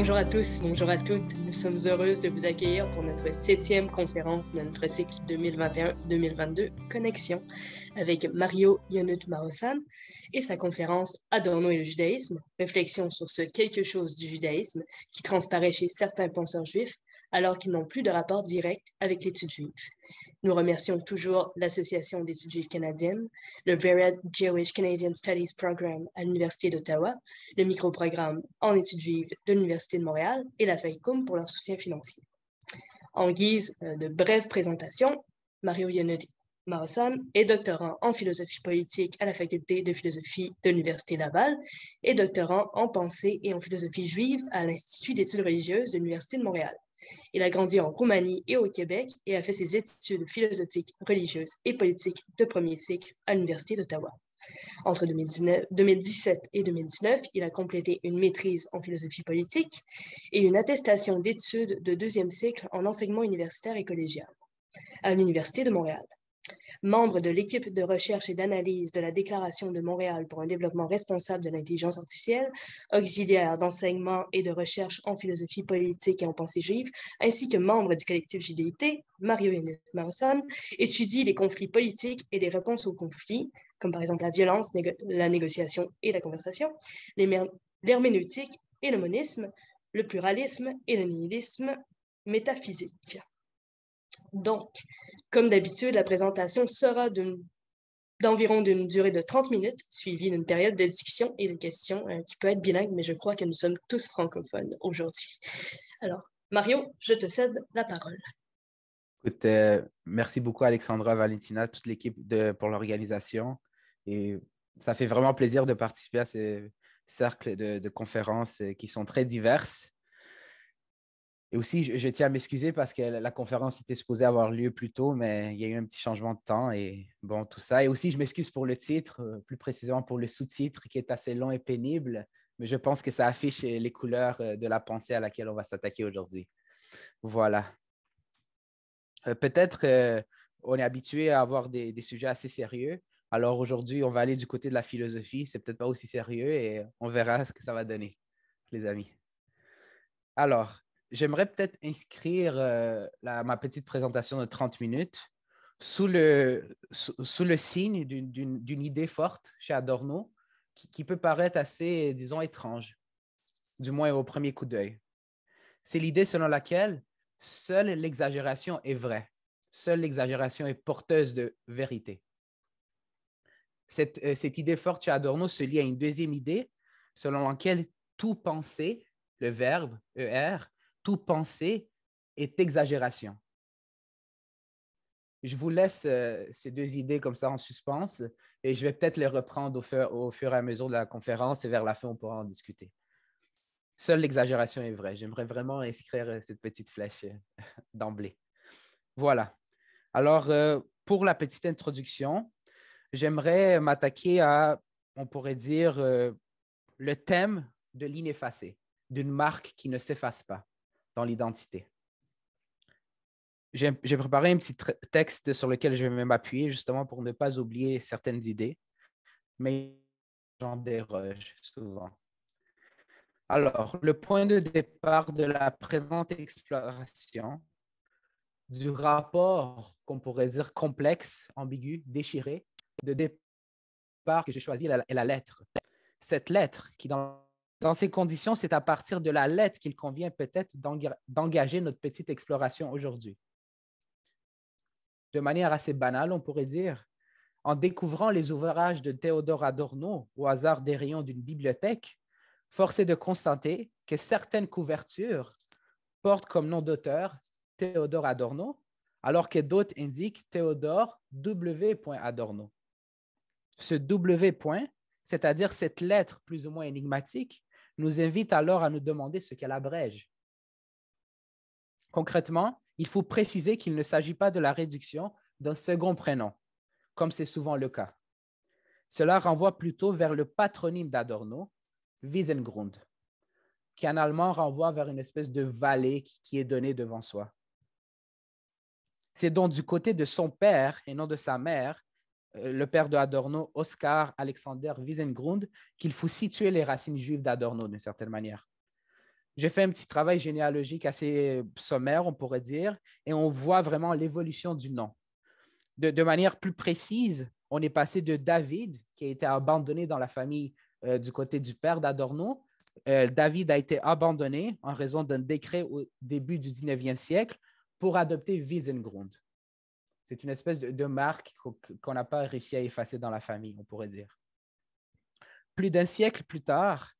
Bonjour à tous, bonjour à toutes. Nous sommes heureuses de vous accueillir pour notre septième conférence de notre cycle 2021-2022 Connexion avec Mario Yonut Marosan et sa conférence Adorno et le judaïsme, réflexion sur ce quelque chose du judaïsme qui transparaît chez certains penseurs juifs alors qu'ils n'ont plus de rapport direct avec l'étude juive. Nous remercions toujours l'Association d'études juives canadiennes, le Vered Jewish Canadian Studies Program à l'Université d'Ottawa, le micro-programme en études juives de l'Université de Montréal et la FAICOM pour leur soutien financier. En guise euh, de brève présentation, Mario Yonotti Marossan est doctorant en philosophie politique à la Faculté de philosophie de l'Université Laval et doctorant en pensée et en philosophie juive à l'Institut d'études religieuses de l'Université de Montréal. Il a grandi en Roumanie et au Québec et a fait ses études philosophiques, religieuses et politiques de premier cycle à l'Université d'Ottawa. Entre 2017 et 2019, il a complété une maîtrise en philosophie politique et une attestation d'études de deuxième cycle en enseignement universitaire et collégial à l'Université de Montréal membre de l'équipe de recherche et d'analyse de la Déclaration de Montréal pour un développement responsable de l'intelligence artificielle, auxiliaire d'enseignement et de recherche en philosophie politique et en pensée juive, ainsi que membre du collectif JDIT, Mario Marson, étudie les conflits politiques et les réponses aux conflits, comme par exemple la violence, la négociation et la conversation, l'herméneutique et le monisme, le pluralisme et le nihilisme métaphysique. Donc, comme d'habitude, la présentation sera d'environ d'une durée de 30 minutes, suivie d'une période de discussion et de questions euh, qui peut être bilingue, mais je crois que nous sommes tous francophones aujourd'hui. Alors, Mario, je te cède la parole. Écoute, euh, merci beaucoup Alexandra, Valentina, toute l'équipe pour l'organisation. Et ça fait vraiment plaisir de participer à ce cercle de conférences euh, qui sont très diverses. Et aussi, je, tiens à m'excuser parce que la, conférence était supposée avoir lieu plus tôt, mais il y a eu un petit changement de temps et bon, tout ça. Et aussi, je m'excuse pour le titre, euh, plus précisément pour le sous-titre qui est assez long et pénible, mais je pense que ça affiche les couleurs euh, de la pensée à laquelle on va s'attaquer aujourd'hui. Voilà. Euh, peut-être qu'on on est habitué à avoir des, des sujets assez sérieux. Alors aujourd'hui, on va aller du côté de la philosophie. C'est peut-être pas aussi sérieux et on verra ce que ça va donner, les amis. Alors, j'aimerais peut-être inscrire euh, ma petite présentation de 30 minutes sous le, sous, le signe d'une idée forte chez Adorno qui, peut paraître assez, disons, étrange, du moins au premier coup d'œil. C'est l'idée selon laquelle seule l'exagération est vraie, seule l'exagération est porteuse de vérité. Cette, euh, cette idée forte chez Adorno se lie à une deuxième idée selon laquelle tout penser, le verbe ER, tout penser est exagération. Je vous laisse euh, ces deux idées comme ça en suspense et je vais peut-être les reprendre au fur, et à mesure de la conférence et vers la fin, on pourra en discuter. Seule l'exagération est vraie. J'aimerais vraiment inscrire euh, cette petite flèche euh, d'emblée. Voilà. Alors, pour la petite introduction, j'aimerais m'attaquer à, on pourrait dire, le thème de l'ineffacé, d'une marque qui ne s'efface pas dans l'identité. J'ai préparé un petit texte sur lequel je vais m'appuyer justement pour ne pas oublier certaines idées, mais j'en déroge souvent. Alors, le point de départ de la présente exploration du rapport qu'on pourrait dire complexe, ambigu, déchiré, de départ que j'ai choisi est la, la lettre. Cette lettre qui, dans dans ces conditions, c'est à partir de la lettre qu'il convient peut-être d'engager notre petite exploration aujourd'hui. De manière assez banale, on pourrait dire, en découvrant les ouvrages de Théodore Adorno au hasard des rayons d'une bibliothèque, force est de constater que certaines couvertures portent comme nom d'auteur Théodore Adorno, alors que d'autres indiquent Théodore W. Adorno. Ce W. c'est-à-dire cette lettre plus ou moins énigmatique, nous invite alors à nous demander ce qu'elle abrège. Concrètement, il faut préciser qu'il ne s'agit pas de la réduction d'un second prénom, comme c'est souvent le cas. Cela renvoie plutôt vers le patronyme d'Adorno, Wiesengrund, qui en allemand renvoie vers une espèce de vallée qui est donnée devant soi. C'est donc du côté de son père et non de sa mère euh, le père de Adorno, Oscar Alexander Wiesengrund, qu'il faut situer les racines juives d'Adorno d'une certaine manière. J'ai fait un petit travail généalogique assez sommaire, on pourrait dire, et on voit vraiment l'évolution du nom. De, manière plus précise, on est passé de David, qui a été abandonné dans la famille euh, du côté du père d'Adorno. Euh, David a été abandonné en raison d'un décret au début du 19e siècle pour adopter Wiesengrund. C'est une espèce de, marque qu'on n'a pas réussi à effacer dans la famille, on pourrait dire. Plus d'un siècle plus tard,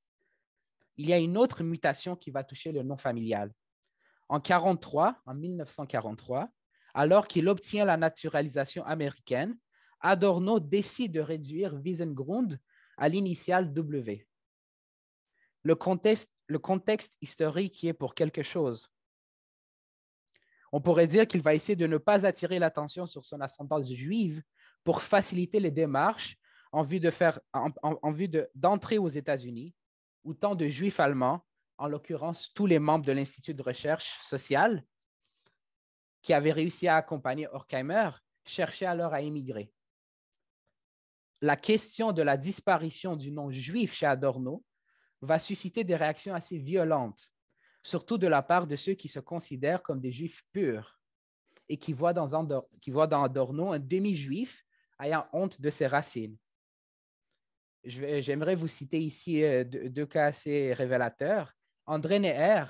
il y a une autre mutation qui va toucher le nom familial. En 43, en 1943, alors qu'il obtient la naturalisation américaine, Adorno décide de réduire Wiesengrund à l'initiale W. Le contexte, le contexte historique y est pour quelque chose. On pourrait dire qu'il va essayer de ne pas attirer l'attention sur son ascendance juive pour faciliter les démarches en vue d'entrer aux États-Unis, où tant de juifs allemands, en l'occurrence tous les membres de l'Institut de recherche sociale, qui avaient réussi à accompagner Horkheimer, cherchaient alors à émigrer. La question de la disparition du nom juif chez Adorno va susciter des réactions assez violentes surtout de la part de ceux qui se considèrent comme des juifs purs et qui voient dans, qui dans Adorno un demi-juif ayant honte de ses racines. J'aimerais vous citer ici euh, deux, cas assez révélateurs. André Neher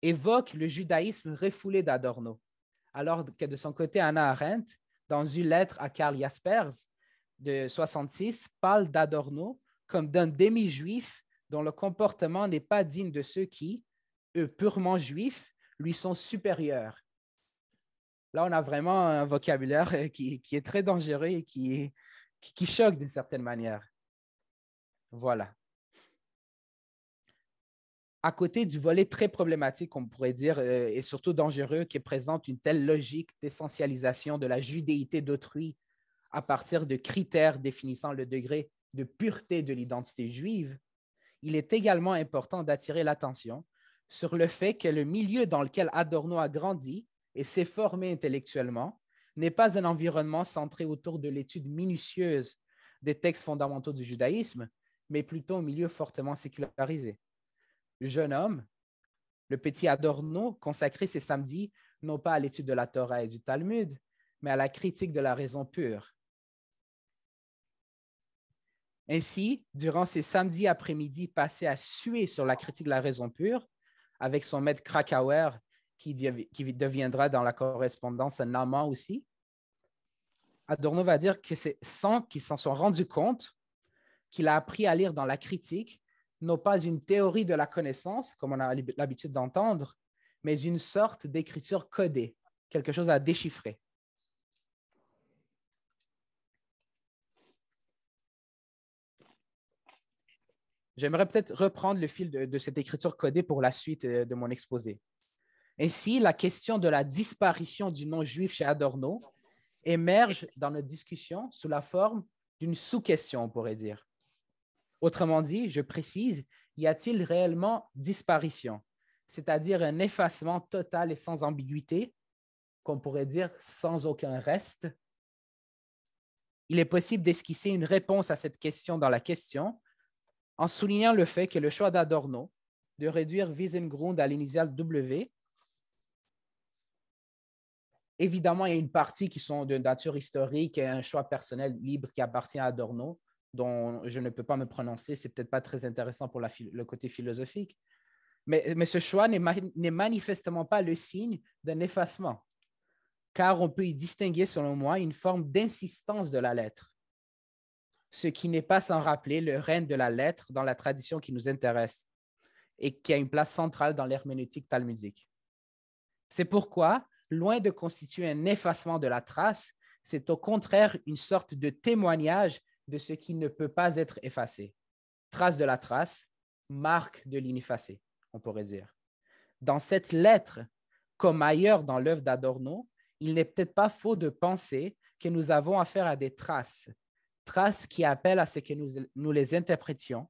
évoque le judaïsme refoulé d'Adorno, alors que de son côté, Anna Arendt, dans une lettre à Karl Jaspers de 1966, parle d'Adorno comme d'un demi-juif dont le comportement n'est pas digne de ceux qui, purement juifs lui sont supérieurs. Là, on a vraiment un vocabulaire qui, est très dangereux et qui, qui, choque d'une certaine manière. Voilà. À côté du volet très problématique, on pourrait dire, euh, et surtout dangereux, qui présente une telle logique d'essentialisation de la judéité d'autrui à partir de critères définissant le degré de pureté de l'identité juive, il est également important d'attirer l'attention sur le fait que le milieu dans lequel Adorno a grandi et s'est formé intellectuellement n'est pas un environnement centré autour de l'étude minutieuse des textes fondamentaux du judaïsme, mais plutôt un milieu fortement sécularisé. Le jeune homme, le petit Adorno consacrait ses samedis non pas à l'étude de la Torah et du Talmud, mais à la critique de la raison pure. Ainsi, durant ces samedis après-midi passés à suer sur la critique de la raison pure, avec son maître Krakauer, qui, deviendra dans la correspondance un amant aussi. Adorno va dire que c'est sans qu'il s'en sont rendu compte qu'il a appris à lire dans la critique, non pas une théorie de la connaissance, comme on a l'habitude d'entendre, mais une sorte d'écriture codée, quelque chose à déchiffrer. J'aimerais peut-être reprendre le fil de, cette écriture codée pour la suite euh, de mon exposé. Ainsi, la question de la disparition du nom juif chez Adorno émerge dans notre discussion sous la forme d'une sous-question, on pourrait dire. Autrement dit, je précise, y a-t-il réellement disparition, c'est-à-dire un effacement total et sans ambiguïté, qu'on pourrait dire sans aucun reste? Il est possible d'esquisser une réponse à cette question dans la question, en soulignant le fait que le choix d'Adorno de réduire Wiesengrund à l'initiale W, évidemment, il y a une partie qui sont de nature historique et un choix personnel libre qui appartient à Adorno, dont je ne peux pas me prononcer, c'est peut-être pas très intéressant pour le côté philosophique. Mais, ce choix n'est manifestement pas le signe d'un effacement, car on peut y distinguer, selon moi, une forme d'insistance de la lettre ce qui n'est pas sans rappeler le règne de la lettre dans la tradition qui nous intéresse et qui a une place centrale dans l'herméneutique talmudique. C'est pourquoi, loin de constituer un effacement de la trace, c'est au contraire une sorte de témoignage de ce qui ne peut pas être effacé. Trace de la trace, marque de l'ineffacé, on pourrait dire. Dans cette lettre, comme ailleurs dans l'œuvre d'Adorno, il n'est peut-être pas faux de penser que nous avons affaire à des traces qui appelle à ce que nous, les interprétions,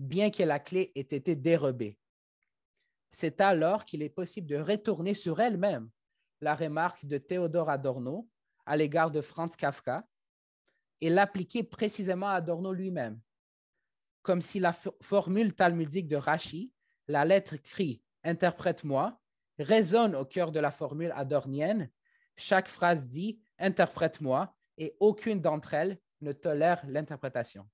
bien que la clé ait été dérobée. C'est alors qu'il est possible de retourner sur elle-même la remarque de Théodore Adorno à l'égard de Franz Kafka et l'appliquer précisément à Adorno lui-même, comme si la formule talmudique de Rashi, la lettre crie Interprète-moi, résonne au cœur de la formule adornienne. Chaque phrase dit Interprète-moi et aucune d'entre elles ne tolère l'interprétation.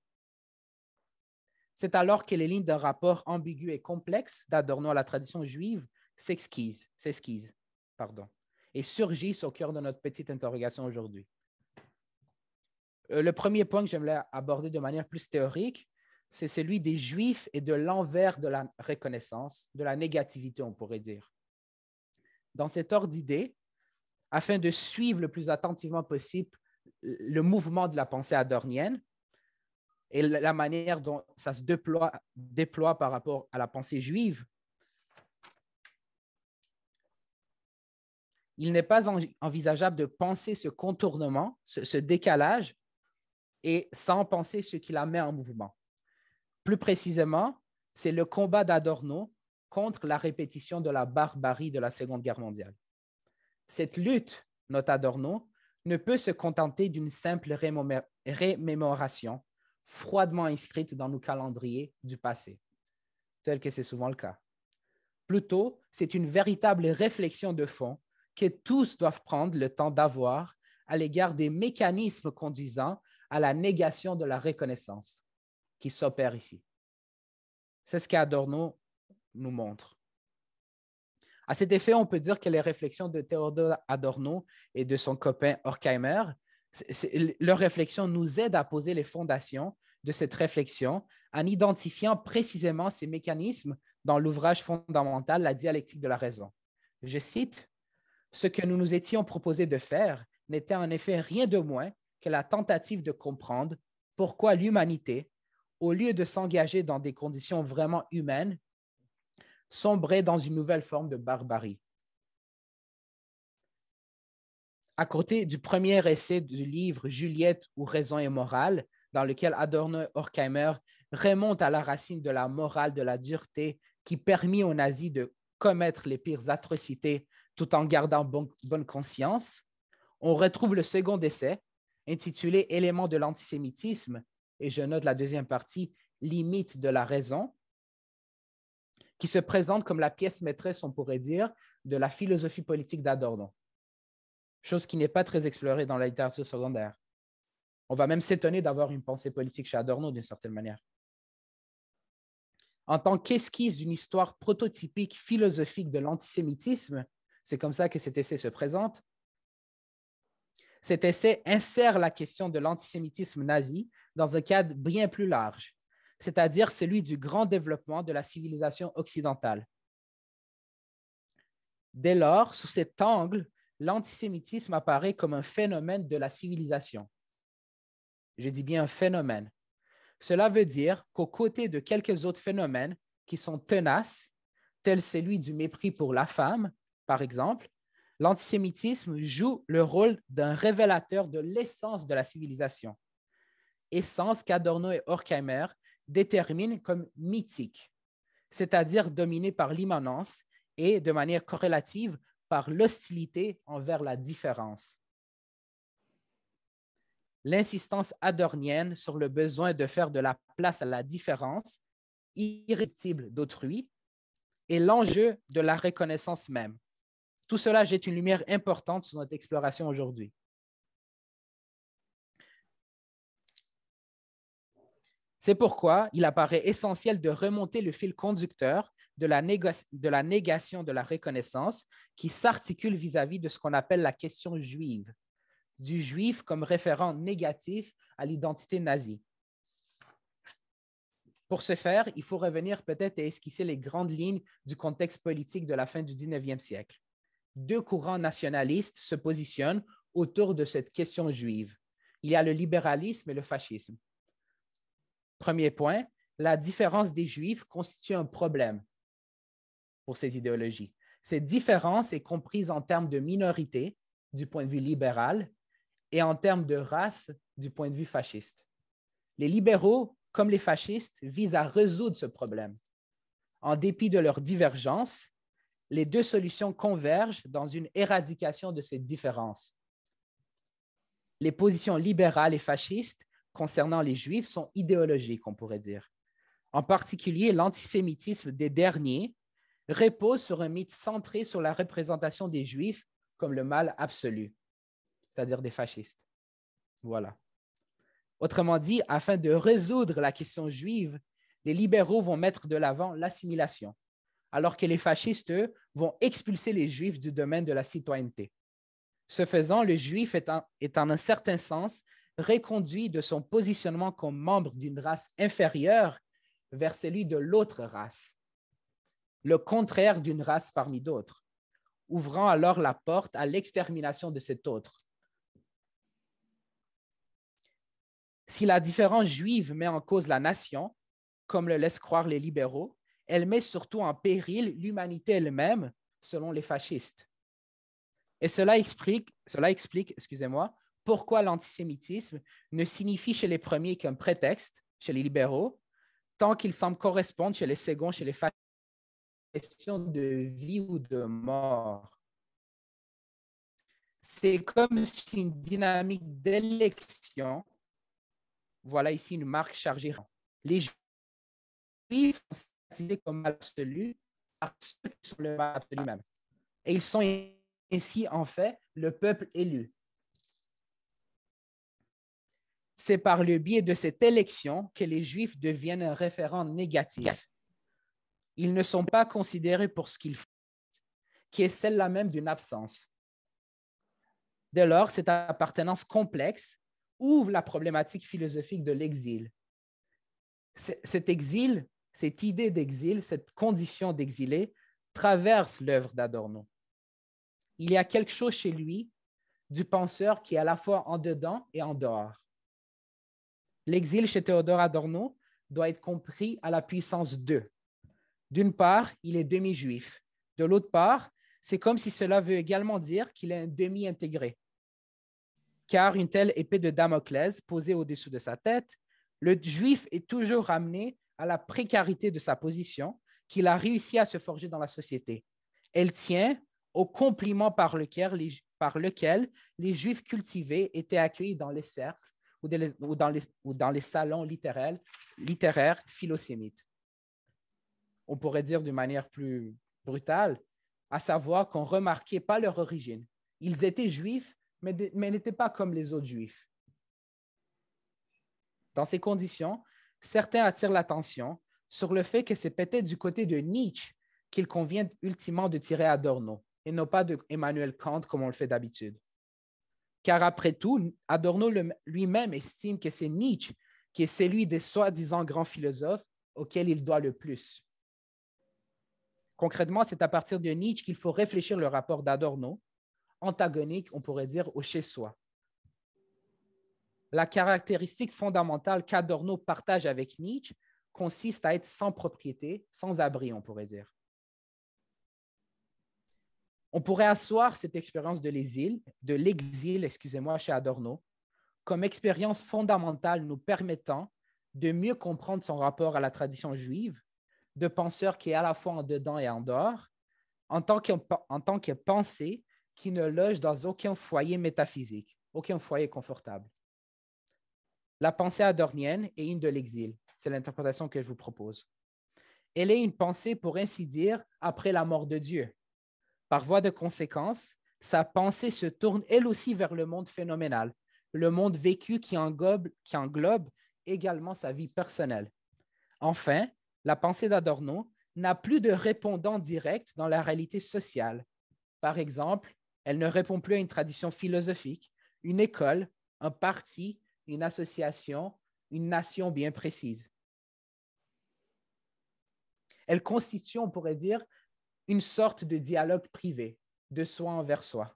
C'est alors que les lignes d'un rapport ambigu et complexe d'Adorno à la tradition juive s'exquise, s'exquise, pardon, et surgissent au cœur de notre petite interrogation aujourd'hui. Euh, le premier point que j'aimerais aborder de manière plus théorique, c'est celui des juifs et de l'envers de la reconnaissance, de la négativité, on pourrait dire. Dans cet ordre d'idées, afin de suivre le plus attentivement possible le mouvement de la pensée adornienne et la manière dont ça se déploie, déploie par rapport à la pensée juive, il n'est pas envisageable de penser ce contournement, ce, ce décalage, et sans penser ce qui la met en mouvement. Plus précisément, c'est le combat d'Adorno contre la répétition de la barbarie de la Seconde Guerre mondiale. Cette lutte, note Adorno, ne peut se contenter d'une simple rémémoration froidement inscrite dans nos calendriers du passé, tel que c'est souvent le cas. Plutôt, c'est une véritable réflexion de fond que tous doivent prendre le temps d'avoir à l'égard des mécanismes conduisant à la négation de la reconnaissance qui s'opère ici. C'est ce qu'Adorno nous montre. À cet effet, on peut dire que les réflexions de Théodore Adorno et de son copain Horkheimer, leurs réflexions nous aident à poser les fondations de cette réflexion en identifiant précisément ces mécanismes dans l'ouvrage fondamental La dialectique de la raison. Je cite, Ce que nous nous étions proposés de faire n'était en effet rien de moins que la tentative de comprendre pourquoi l'humanité, au lieu de s'engager dans des conditions vraiment humaines sombrer dans une nouvelle forme de barbarie. À côté du premier essai du livre Juliette ou Raison et morale, dans lequel Adorno et Horkheimer remontent à la racine de la morale de la dureté qui permit aux nazis de commettre les pires atrocités tout en gardant bonne conscience, on retrouve le second essai, intitulé Éléments de l'antisémitisme, et je note la deuxième partie, Limite de la raison, qui se présente comme la pièce maîtresse, on pourrait dire, de la philosophie politique d'Adorno. Chose qui n'est pas très explorée dans la littérature secondaire. On va même s'étonner d'avoir une pensée politique chez Adorno d'une certaine manière. En tant qu'esquisse d'une histoire prototypique philosophique de l'antisémitisme, c'est comme ça que cet essai se présente, cet essai insère la question de l'antisémitisme nazi dans un cadre bien plus large, c'est-à-dire celui du grand développement de la civilisation occidentale. Dès lors, sous cet angle, l'antisémitisme apparaît comme un phénomène de la civilisation. Je dis bien un phénomène. Cela veut dire qu'aux côtés de quelques autres phénomènes qui sont tenaces, tel celui du mépris pour la femme, par exemple, l'antisémitisme joue le rôle d'un révélateur de l'essence de la civilisation, essence qu'Adorno et Horkheimer détermine comme mythique, c'est-à-dire dominé par l'immanence et de manière corrélative par l'hostilité envers la différence. L'insistance adornienne sur le besoin de faire de la place à la différence irréductible d'autrui et l'enjeu de la reconnaissance même. Tout cela jette une lumière importante sur notre exploration aujourd'hui. C'est pourquoi il apparaît essentiel de remonter le fil conducteur de la, négation de la reconnaissance qui s'articule vis-à-vis de ce qu'on appelle la question juive, du juif comme référent négatif à l'identité nazie. Pour ce faire, il faut revenir peut-être à esquisser les grandes lignes du contexte politique de la fin du 19e siècle. Deux courants nationalistes se positionnent autour de cette question juive. Il y a le libéralisme et le fascisme. Premier point, la différence des Juifs constitue un problème pour ces idéologies. Cette différence est comprise en termes de minorité du point de vue libéral et en termes de race du point de vue fasciste. Les libéraux, comme les fascistes, visent à résoudre ce problème. En dépit de leurs divergences, les deux solutions convergent dans une éradication de ces différences. Les positions libérales et fascistes concernant les Juifs sont idéologiques, on pourrait dire. En particulier, l'antisémitisme des derniers repose sur un mythe centré sur la représentation des Juifs comme le mal absolu, c'est-à-dire des fascistes. Voilà. Autrement dit, afin de résoudre la question juive, les libéraux vont mettre de l'avant l'assimilation, alors que les fascistes, eux, vont expulser les Juifs du domaine de la citoyenneté. Ce faisant, le Juif est en, est en un certain sens reconduit de son positionnement comme membre d'une race inférieure vers celui de l'autre race, le contraire d'une race parmi d'autres, ouvrant alors la porte à l'extermination de cet autre. Si la différence juive met en cause la nation, comme le laissent croire les libéraux, elle met surtout en péril l'humanité elle-même, selon les fascistes. Et cela explique, cela explique excusez-moi, pourquoi l'antisémitisme ne signifie chez les premiers qu'un prétexte, chez les libéraux, tant qu'il semble correspondre chez les seconds, chez les fascistes, question de vie ou de mort. C'est comme une dynamique d'élection. Voilà ici une marque chargée. Les juifs sont statisés comme absolus par ceux qui sont le absolu même. Et ils sont ainsi, en fait, le peuple élu c'est par le biais de cette élection que les Juifs deviennent un référent négatif. Ils ne sont pas considérés pour ce qu'ils font, qui est celle-là même d'une absence. Dès lors, cette appartenance complexe ouvre la problématique philosophique de l'exil. Cet exil, cette idée d'exil, cette condition d'exilé traverse l'œuvre d'Adorno. Il y a quelque chose chez lui du penseur qui est à la fois en dedans et en dehors. L'exil chez Théodore Adorno doit être compris à la puissance 2. D'une part, il est demi-juif. De l'autre part, c'est comme si cela veut également dire qu'il est un demi-intégré. Car une telle épée de Damoclès posée au-dessous de sa tête, le juif est toujours ramené à la précarité de sa position qu'il a réussi à se forger dans la société. Elle tient au compliment par lequel les juifs cultivés étaient accueillis dans les cercles ou, dans, les, salons littéraires, littéraires philosémites. On pourrait dire d'une manière plus brutale, à savoir qu'on ne remarquait pas leur origine. Ils étaient juifs, mais, n'étaient pas comme les autres juifs. Dans ces conditions, certains attirent l'attention sur le fait que c'est peut-être du côté de Nietzsche qu'il convient ultimement de tirer Adorno et non pas de Emmanuel Kant comme on le fait d'habitude car après tout, Adorno lui-même estime que c'est Nietzsche qui est celui des soi-disant grands philosophes auxquels il doit le plus. Concrètement, c'est à partir de Nietzsche qu'il faut réfléchir le rapport d'Adorno, antagonique, on pourrait dire, au chez-soi. La caractéristique fondamentale qu'Adorno partage avec Nietzsche consiste à être sans propriété, sans abri, on pourrait dire. On pourrait asseoir cette expérience de l'exil, de l'exil, excusez-moi, chez Adorno, comme expérience fondamentale nous permettant de mieux comprendre son rapport à la tradition juive, de penseur qui est à la fois en dedans et en dehors, en tant que, en tant que pensée qui ne loge dans aucun foyer métaphysique, aucun foyer confortable. La pensée adornienne est une de l'exil. C'est l'interprétation que je vous propose. Elle est une pensée, pour ainsi dire, après la mort de Dieu, par voie de conséquence, sa pensée se tourne elle aussi vers le monde phénoménal, le monde vécu qui englobe, qui englobe également sa vie personnelle. Enfin, la pensée d'Adorno n'a plus de répondant direct dans la réalité sociale. Par exemple, elle ne répond plus à une tradition philosophique, une école, un parti, une association, une nation bien précise. Elle constitue, on pourrait dire, une sorte de dialogue privé de soi envers soi.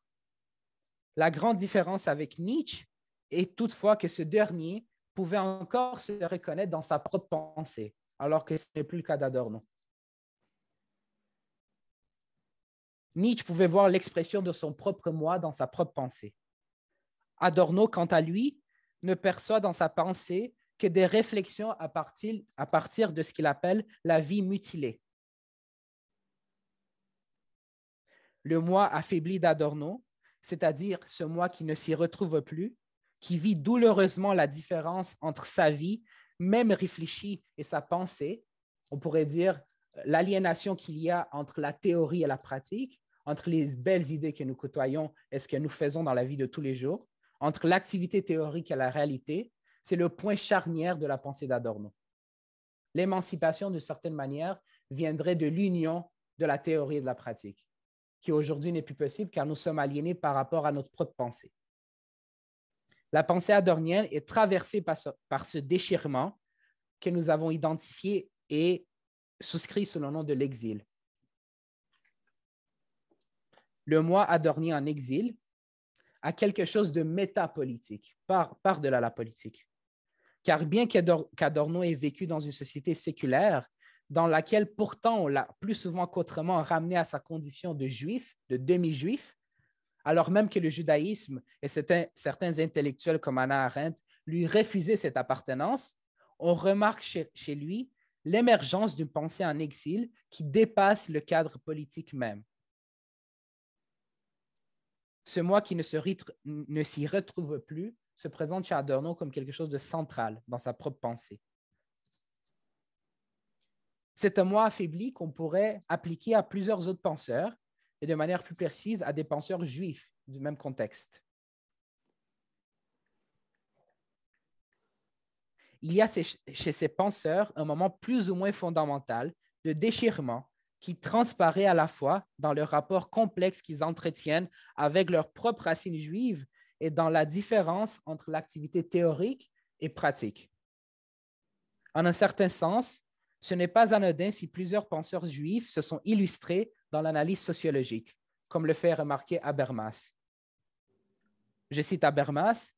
La grande différence avec Nietzsche est toutefois que ce dernier pouvait encore se reconnaître dans sa propre pensée, alors que ce n'est plus le cas d'Adorno. Nietzsche pouvait voir l'expression de son propre moi dans sa propre pensée. Adorno, quant à lui, ne perçoit dans sa pensée que des réflexions à partir, de ce qu'il appelle la vie mutilée, le moi affaibli d'Adorno, c'est-à-dire ce moi qui ne s'y retrouve plus, qui vit douloureusement la différence entre sa vie, même réfléchie, et sa pensée, on pourrait dire l'aliénation qu'il y a entre la théorie et la pratique, entre les belles idées que nous côtoyons et ce que nous faisons dans la vie de tous les jours, entre l'activité théorique et la réalité, c'est le point charnière de la pensée d'Adorno. L'émancipation, de certaine manière, viendrait de l'union de la théorie et de la pratique qui aujourd'hui n'est plus possible car nous sommes aliénés par rapport à notre propre pensée. La pensée adornienne est traversée par ce, déchirement que nous avons identifié et souscrit sous le nom de l'exil. Le moi adornien en exil a quelque chose de métapolitique, par, par-delà la politique. Car bien qu'Adorno ait vécu dans une société séculaire dans laquelle pourtant on l'a plus souvent qu'autrement ramené à sa condition de juif, de demi-juif, alors même que le judaïsme et certains, intellectuels comme Anna Arendt lui refusaient cette appartenance, on remarque chez, lui l'émergence d'une pensée en exil qui dépasse le cadre politique même. Ce moi qui ne, ne s'y retrouve plus se présente chez Adorno comme quelque chose de central dans sa propre pensée. C'est un mot affaibli qu'on pourrait appliquer à plusieurs autres penseurs et de manière plus précise à des penseurs juifs du même contexte. Il y a chez ces penseurs un moment plus ou moins fondamental de déchirement qui transparaît à la fois dans le rapport complexe qu'ils entretiennent avec leurs propres racines juives et dans la différence entre l'activité théorique et pratique. En un certain sens, ce n'est pas anodin si plusieurs penseurs juifs se sont illustrés dans l'analyse sociologique, comme le fait remarquer Habermas. Je cite Habermas,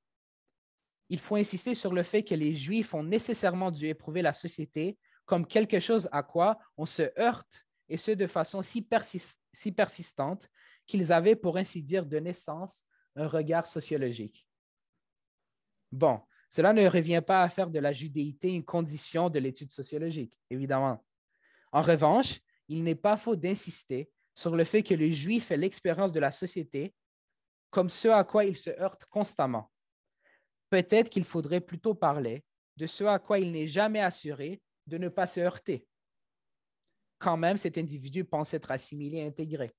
Il faut insister sur le fait que les Juifs ont nécessairement dû éprouver la société comme quelque chose à quoi on se heurte, et ce de façon si, si persistante qu'ils avaient, pour ainsi dire, de naissance un regard sociologique. Bon, cela ne revient pas à faire de la judéité une condition de l'étude sociologique, évidemment. En revanche, il n'est pas faux d'insister sur le fait que le juif fait l'expérience de la société comme ce à quoi il se heurte constamment. Peut-être qu'il faudrait plutôt parler de ce à quoi il n'est jamais assuré de ne pas se heurter. Quand même, cet individu pense être assimilé et intégré.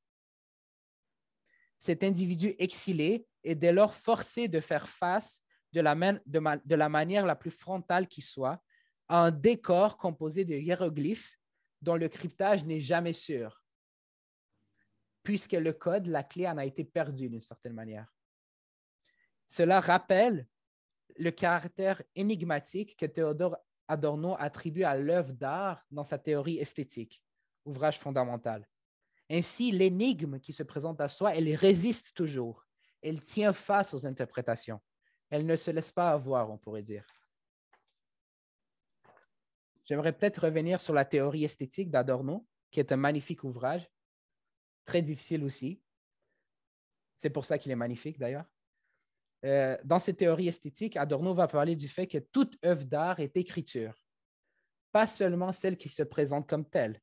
Cet individu exilé est dès lors forcé de faire face de la, manière la plus frontale qui soit à un décor composé de hiéroglyphes dont le cryptage n'est jamais sûr, puisque le code, la clé en a été perdue d'une certaine manière. Cela rappelle le caractère énigmatique que Théodore Adorno attribue à l'œuvre d'art dans sa théorie esthétique, ouvrage fondamental. Ainsi, l'énigme qui se présente à soi, elle résiste toujours, elle tient face aux interprétations. Elle ne se laisse pas avoir, on pourrait dire. J'aimerais peut-être revenir sur la théorie esthétique d'Adorno, qui est un magnifique ouvrage, très difficile aussi. C'est pour ça qu'il est magnifique d'ailleurs. Euh, dans cette théorie esthétique, Adorno va parler du fait que toute œuvre d'art est écriture, pas seulement celle qui se présente comme telle,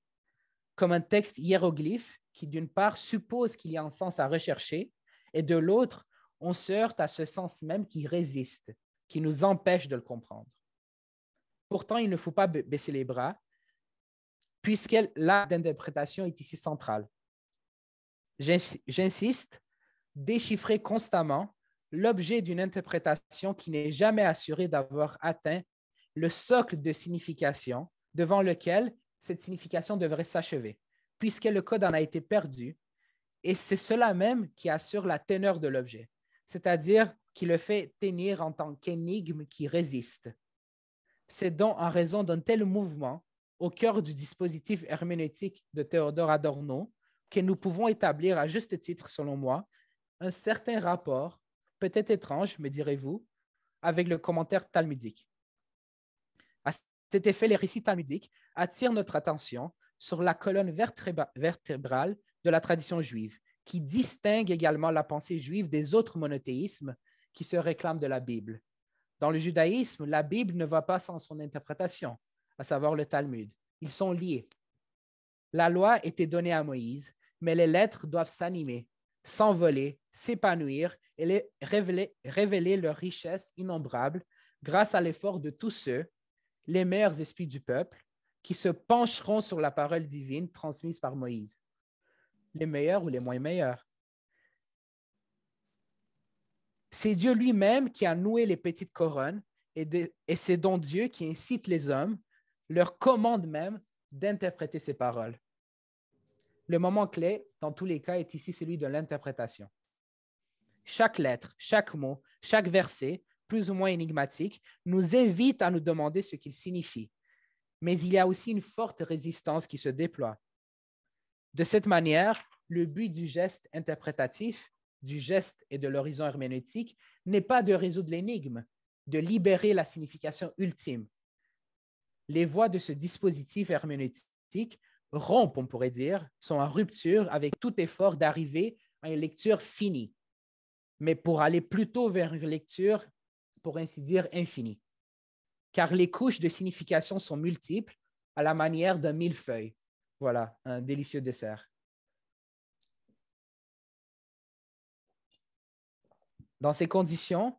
comme un texte hiéroglyphe qui, d'une part, suppose qu'il y a un sens à rechercher, et de l'autre, on se heurte à ce sens même qui résiste, qui nous empêche de le comprendre. Pourtant, il ne faut pas baisser les bras, puisque l'art d'interprétation est ici central. J'insiste, déchiffrer constamment l'objet d'une interprétation qui n'est jamais assurée d'avoir atteint le socle de signification devant lequel cette signification devrait s'achever, puisque le code en a été perdu, et c'est cela même qui assure la teneur de l'objet c'est-à-dire qui le fait tenir en tant qu'énigme qui résiste. C'est donc en raison d'un tel mouvement, au cœur du dispositif herméneutique de Théodore Adorno, que nous pouvons établir à juste titre, selon moi, un certain rapport, peut-être étrange, me direz-vous, avec le commentaire talmudique. À cet effet, les récits talmudiques attirent notre attention sur la colonne vertébrale de la tradition juive, qui distingue également la pensée juive des autres monothéismes qui se réclament de la Bible. Dans le judaïsme, la Bible ne va pas sans son interprétation, à savoir le Talmud. Ils sont liés. La loi était donnée à Moïse, mais les lettres doivent s'animer, s'envoler, s'épanouir et révéler, révéler leur richesse innombrable grâce à l'effort de tous ceux, les meilleurs esprits du peuple, qui se pencheront sur la parole divine transmise par Moïse les meilleurs ou les moins meilleurs. C'est Dieu lui-même qui a noué les petites couronnes et, c'est donc Dieu qui incite les hommes, leur commande même d'interpréter ses paroles. Le moment clé, dans tous les cas, est ici celui de l'interprétation. Chaque lettre, chaque mot, chaque verset, plus ou moins énigmatique, nous invite à nous demander ce qu'il signifie. Mais il y a aussi une forte résistance qui se déploie. De cette manière, le but du geste interprétatif, du geste et de l'horizon herméneutique n'est pas de résoudre l'énigme, de libérer la signification ultime. Les voies de ce dispositif herméneutique rompent, on pourrait dire, sont en rupture avec tout effort d'arriver à une lecture finie, mais pour aller plutôt vers une lecture, pour ainsi dire, infinie. Car les couches de signification sont multiples à la manière d'un millefeuille voilà, un délicieux dessert. Dans ces conditions,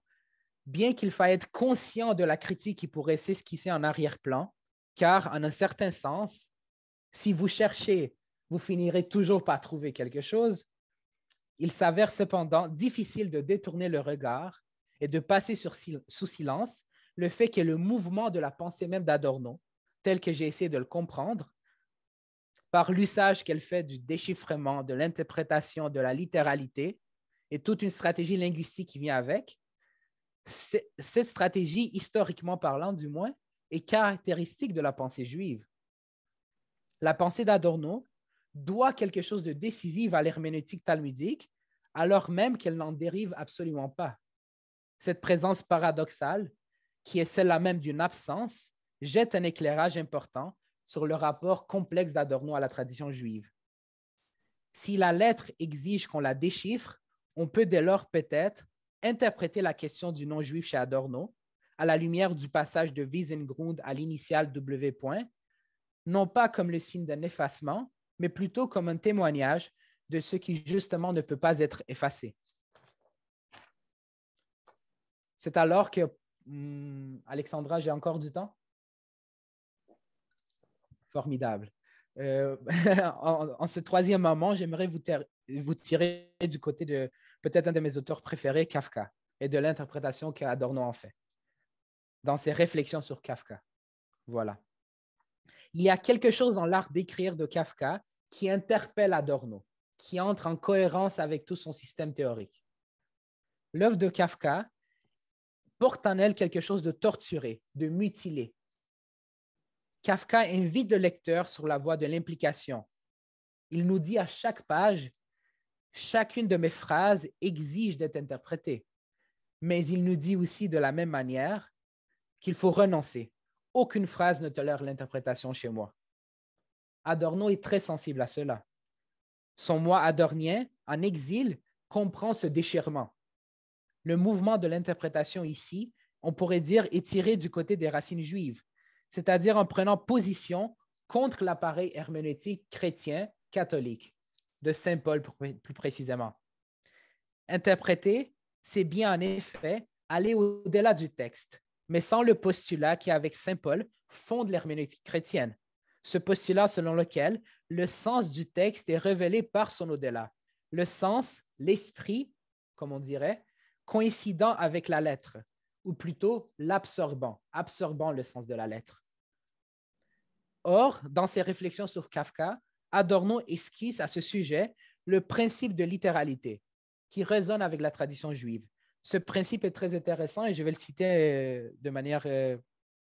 bien qu'il faille être conscient de la critique qui pourrait s'esquisser en arrière-plan, car en un certain sens, si vous cherchez, vous finirez toujours par trouver quelque chose, il s'avère cependant difficile de détourner le regard et de passer sous silence le fait que le mouvement de la pensée même d'Adorno, tel que j'ai essayé de le comprendre, par l'usage qu'elle fait du déchiffrement, de l'interprétation, de la littéralité et toute une stratégie linguistique qui vient avec, cette stratégie, historiquement parlant du moins, est caractéristique de la pensée juive. La pensée d'Adorno doit quelque chose de décisif à l'herméneutique talmudique, alors même qu'elle n'en dérive absolument pas. Cette présence paradoxale, qui est celle-là même d'une absence, jette un éclairage important sur le rapport complexe d'Adorno à la tradition juive. Si la lettre exige qu'on la déchiffre, on peut dès lors peut-être interpréter la question du nom juif chez Adorno à la lumière du passage de Wiesengrund à l'initiale W. non pas comme le signe d'un effacement, mais plutôt comme un témoignage de ce qui justement ne peut pas être effacé. C'est alors que, hmm, Alexandra, j'ai encore du temps? Formidable. Euh, en, ce troisième moment, j'aimerais vous, vous, tirer du côté de peut-être un de mes auteurs préférés, Kafka, et de l'interprétation qu'Adorno en fait, dans ses réflexions sur Kafka. Voilà. Il y a quelque chose dans l'art d'écrire de Kafka qui interpelle Adorno, qui entre en cohérence avec tout son système théorique. L'œuvre de Kafka porte en elle quelque chose de torturé, de mutilé, Kafka invite le lecteur sur la voie de l'implication. Il nous dit à chaque page, chacune de mes phrases exige d'être interprétée, mais il nous dit aussi de la même manière qu'il faut renoncer. Aucune phrase ne tolère l'interprétation chez moi. Adorno est très sensible à cela. Son moi adornien, en exil, comprend ce déchirement. Le mouvement de l'interprétation ici, on pourrait dire, est tiré du côté des racines juives, c'est-à-dire en prenant position contre l'appareil herméneutique chrétien catholique de Saint Paul plus précisément. Interpréter, c'est bien en effet aller au-delà du texte, mais sans le postulat qui, avec Saint Paul, fonde l'herméneutique chrétienne. Ce postulat selon lequel le sens du texte est révélé par son au-delà. Le sens, l'esprit, comme on dirait, coïncidant avec la lettre, ou plutôt l'absorbant, absorbant le sens de la lettre. Or, dans ses réflexions sur Kafka, Adorno esquisse à ce sujet le principe de littéralité qui résonne avec la tradition juive. Ce principe est très intéressant et je vais le citer euh, de manière euh,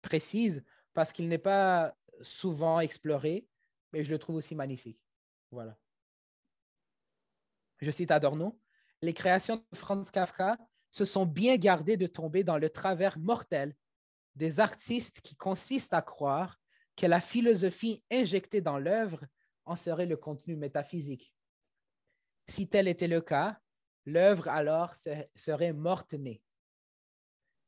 précise parce qu'il n'est pas souvent exploré, mais je le trouve aussi magnifique. Voilà. Je cite Adorno, Les créations de Franz Kafka se sont bien gardées de tomber dans le travers mortel des artistes qui consistent à croire que la philosophie injectée dans l'œuvre en serait le contenu métaphysique. Si tel était le cas, l'œuvre alors serait morte-née.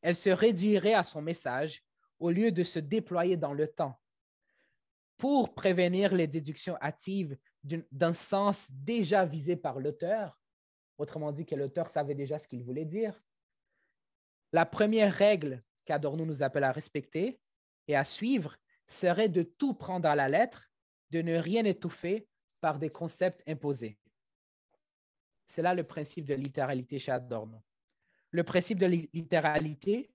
Elle se réduirait à son message au lieu de se déployer dans le temps pour prévenir les déductions hâtives d'un sens déjà visé par l'auteur, autrement dit que l'auteur savait déjà ce qu'il voulait dire. La première règle qu'Adorno nous appelle à respecter et à suivre serait de tout prendre à la lettre, de ne rien étouffer par des concepts imposés. C'est là le principe de littéralité chez Adorno. Le principe de littéralité,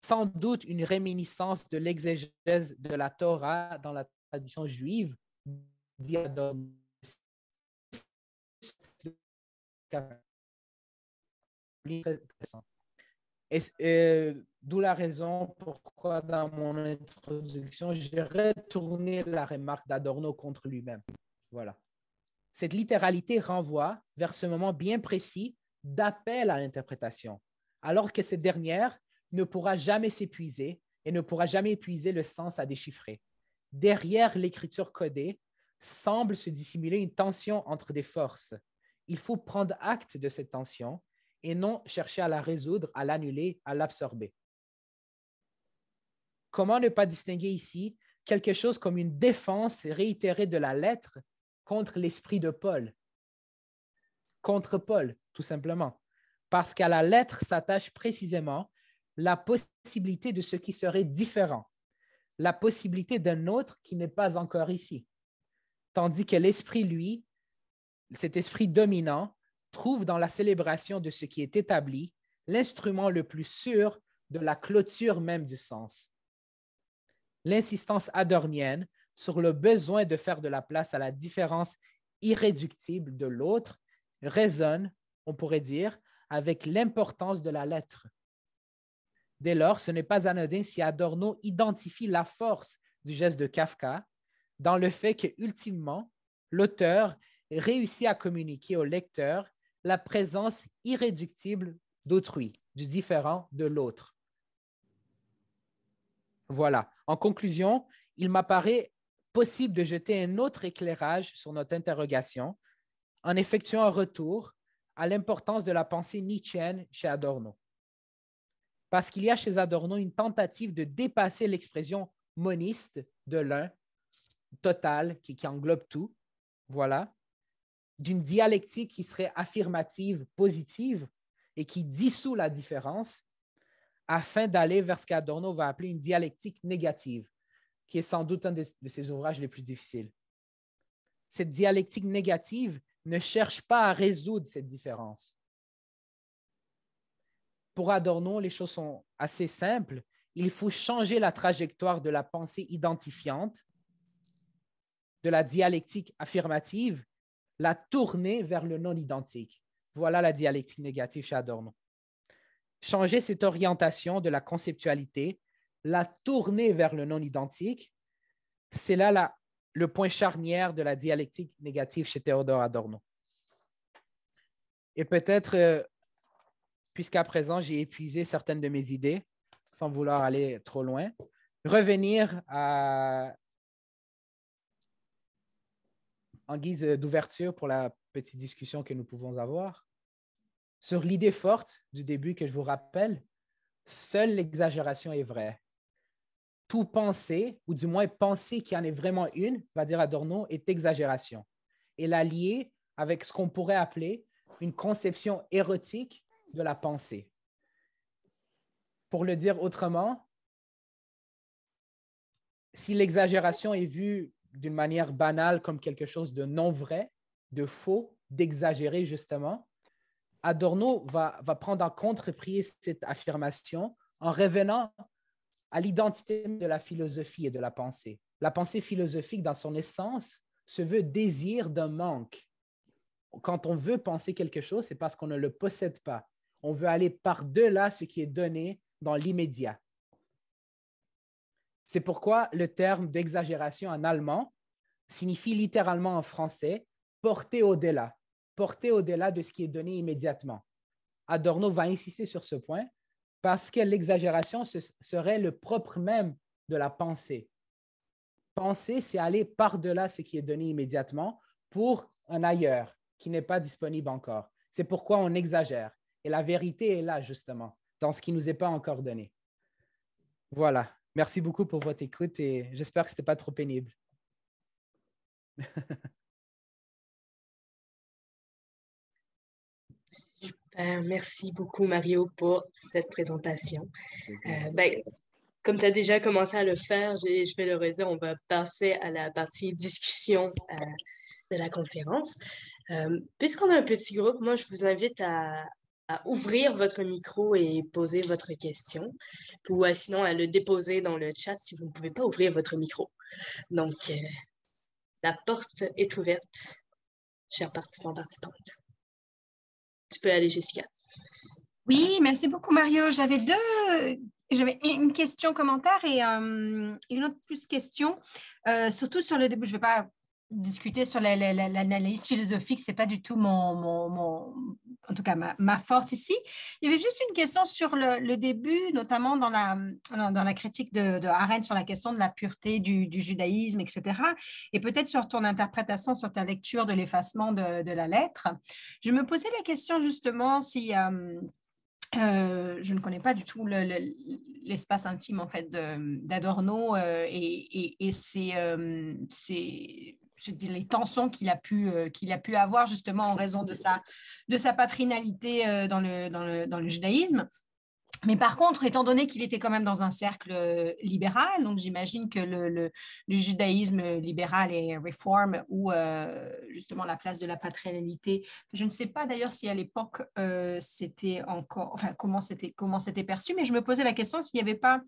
sans doute une réminiscence de l'exégèse de la Torah dans la tradition juive, dit Adorno. Euh, d'où la raison pourquoi, dans mon introduction, j'ai retourné la remarque d'Adorno contre lui-même. Voilà. Cette littéralité renvoie vers ce moment bien précis d'appel à l'interprétation, alors que cette dernière ne pourra jamais s'épuiser et ne pourra jamais épuiser le sens à déchiffrer. Derrière l'écriture codée semble se dissimuler une tension entre des forces. Il faut prendre acte de cette tension et non chercher à la résoudre, à l'annuler, à l'absorber. Comment ne pas distinguer ici quelque chose comme une défense réitérée de la lettre contre l'esprit de Paul, contre Paul, tout simplement, parce qu'à la lettre s'attache précisément la possibilité de ce qui serait différent, la possibilité d'un autre qui n'est pas encore ici, tandis que l'esprit, lui, cet esprit dominant, trouve dans la célébration de ce qui est établi l'instrument le plus sûr de la clôture même du sens. L'insistance adornienne sur le besoin de faire de la place à la différence irréductible de l'autre résonne, on pourrait dire, avec l'importance de la lettre. Dès lors, ce n'est pas anodin si Adorno identifie la force du geste de Kafka dans le fait que, ultimement, l'auteur réussit à communiquer au lecteur la présence irréductible d'autrui, du différent, de l'autre. Voilà. En conclusion, il m'apparaît possible de jeter un autre éclairage sur notre interrogation en effectuant un retour à l'importance de la pensée nietzschéenne chez Adorno. Parce qu'il y a chez Adorno une tentative de dépasser l'expression moniste de l'un, total, qui englobe tout, voilà, d'une dialectique qui serait affirmative, positive, et qui dissout la différence, afin d'aller vers ce qu'Adorno va appeler une dialectique négative, qui est sans doute un de, ses ouvrages les plus difficiles. Cette dialectique négative ne cherche pas à résoudre cette différence. Pour Adorno, les choses sont assez simples. Il faut changer la trajectoire de la pensée identifiante, de la dialectique affirmative, la tourner vers le non-identique. Voilà la dialectique négative chez Adorno. Changer cette orientation de la conceptualité, la tourner vers le non-identique, c'est là le point charnière de la dialectique négative chez Théodore Adorno. Et peut-être, euh, puisqu'à présent j'ai épuisé certaines de mes idées, sans vouloir aller trop loin, revenir à en guise euh, d'ouverture pour la petite discussion que nous pouvons avoir, sur l'idée forte du début que je vous rappelle, seule l'exagération est vraie. Tout penser, ou du moins penser qu'il y en est vraiment une, va dire Adorno, est exagération. Et la lier avec ce qu'on pourrait appeler une conception érotique de la pensée. Pour le dire autrement, si l'exagération est vue d'une manière banale comme quelque chose de non vrai, de faux, d'exagéré justement, Adorno va, va prendre en compte cette affirmation en revenant à l'identité de la philosophie et de la pensée. La pensée philosophique, dans son essence, se veut désir d'un manque. Quand on veut penser quelque chose, c'est parce qu'on ne le possède pas. On veut aller par-delà ce qui est donné dans l'immédiat. C'est pourquoi le terme d'exagération en allemand signifie littéralement en français porter au-delà, porter au-delà de ce qui est donné immédiatement. Adorno va insister sur ce point parce que l'exagération serait le propre même de la pensée. Penser, c'est aller par-delà ce qui est donné immédiatement pour un ailleurs qui n'est pas disponible encore. C'est pourquoi on exagère. Et la vérité est là, justement, dans ce qui ne nous est pas encore donné. Voilà. Merci beaucoup pour votre écoute et j'espère que ce n'était pas trop pénible. Super, merci beaucoup Mario pour cette présentation. Euh, ben, comme tu as déjà commencé à le faire, je vais le redire, on va passer à la partie discussion euh, de la conférence. Euh, puisqu'on a un petit groupe, moi je vous invite à, à ouvrir votre micro et poser votre question, ou euh, sinon à le déposer dans le chat si vous ne pouvez pas ouvrir votre micro. Donc, euh, la porte est ouverte, chers participants, participantes. Tu peux aller, Jessica. Oui, merci beaucoup, Mario. J'avais deux, j'avais une question, commentaire et euh, une autre plus question, surtout sur le début. Je ne vais pas discuter sur l'analyse philosophique, ce n'est philosophique, c'est pas du tout mon, mon, en tout cas ma, force ici. Il y avait juste une question sur le, début, notamment dans la, dans la critique de, de Arendt sur la question de la pureté du, judaïsme, etc. Et peut-être sur ton interprétation, sur ta lecture de l'effacement de, la lettre. Je me posais la question justement si euh, euh, je ne connais pas du tout l'espace intime en fait d'Adorno euh, et, et, et ses, les tensions euh, qu'il a, pu, avoir justement en raison de sa, patrinalité euh, dans, le, judaïsme. Mais par contre, étant donné qu'il était quand même dans un cercle euh, libéral, donc j'imagine que le, le, judaïsme libéral et réforme, ou euh, justement la place de la paternalité, je ne sais pas d'ailleurs si à l'époque euh, c'était encore, enfin comment c'était comment c'était perçu, mais je me posais la question s'il n'y avait pas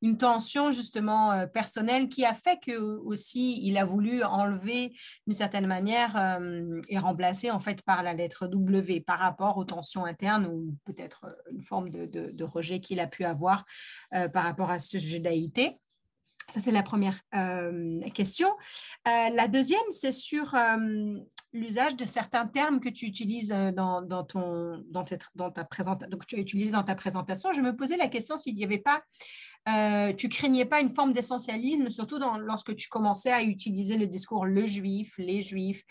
une tension justement personnelle qui a fait que aussi il a voulu enlever d'une certaine manière et remplacer en fait par la lettre W par rapport aux tensions internes ou peut-être une forme de, de, de projet qu'il a pu avoir euh, par rapport à ce judaïté. Ça, c'est la première euh, question. Euh, la deuxième, c'est sur l'usage de certains termes que tu utilises dans, ton, dans, dans ta présentation, donc tu as utilisé dans ta présentation. Je me posais la question s'il n'y avait pas, tu craignais pas une forme d'essentialisme, surtout dans, lorsque tu commençais à utiliser le discours le juif, les juifs.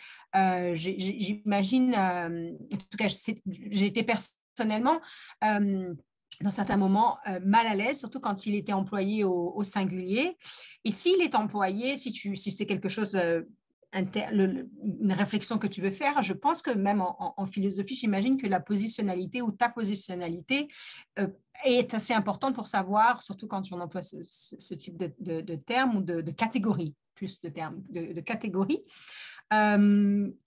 J'imagine, en tout cas, j'ai été personnellement dans certains moments euh, mal à l'aise, surtout quand il était employé au, singulier. Et s'il est employé, si, tu, si c'est quelque chose, euh, une réflexion que tu veux faire, je pense que même en, philosophie, j'imagine que la positionnalité ou ta positionnalité euh, est assez importante pour savoir, surtout quand on emploie ce, type de, termes ou de, de catégorie, plus de termes, de, catégorie.